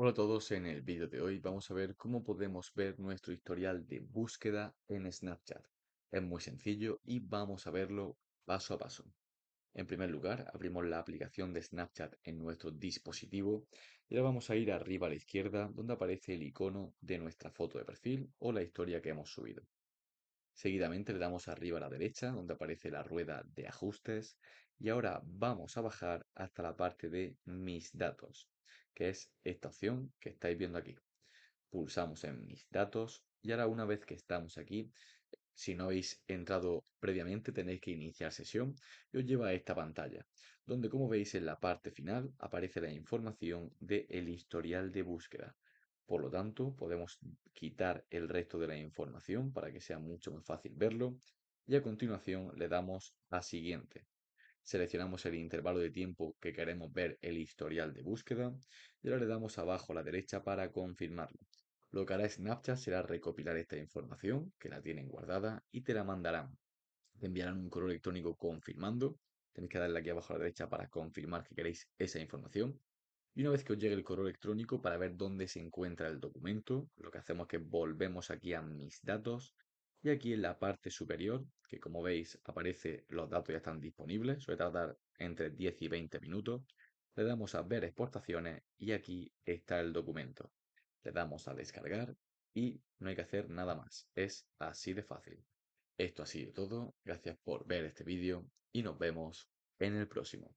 Hola a todos, en el vídeo de hoy vamos a ver cómo podemos ver nuestro historial de búsqueda en Snapchat. Es muy sencillo y vamos a verlo paso a paso. En primer lugar, abrimos la aplicación de Snapchat en nuestro dispositivo y ahora vamos a ir arriba a la izquierda donde aparece el icono de nuestra foto de perfil o la historia que hemos subido. Seguidamente le damos arriba a la derecha donde aparece la rueda de ajustes y ahora vamos a bajar hasta la parte de mis datos, que es esta opción que estáis viendo aquí. Pulsamos en mis datos y ahora una vez que estamos aquí, si no habéis entrado previamente tenéis que iniciar sesión y os lleva a esta pantalla, donde como veis en la parte final aparece la información del historial de búsqueda. Por lo tanto, podemos quitar el resto de la información para que sea mucho más fácil verlo y a continuación le damos a siguiente seleccionamos el intervalo de tiempo que queremos ver el historial de búsqueda y ahora le damos abajo a la derecha para confirmarlo. Lo que hará Snapchat será recopilar esta información, que la tienen guardada, y te la mandarán. Te enviarán un correo electrónico confirmando. Tenéis que darle aquí abajo a la derecha para confirmar que queréis esa información. Y una vez que os llegue el correo electrónico para ver dónde se encuentra el documento, lo que hacemos es que volvemos aquí a mis datos y aquí en la parte superior, que como veis aparece los datos ya están disponibles, suele tardar entre 10 y 20 minutos, le damos a ver exportaciones y aquí está el documento. Le damos a descargar y no hay que hacer nada más, es así de fácil. Esto ha sido todo, gracias por ver este vídeo y nos vemos en el próximo.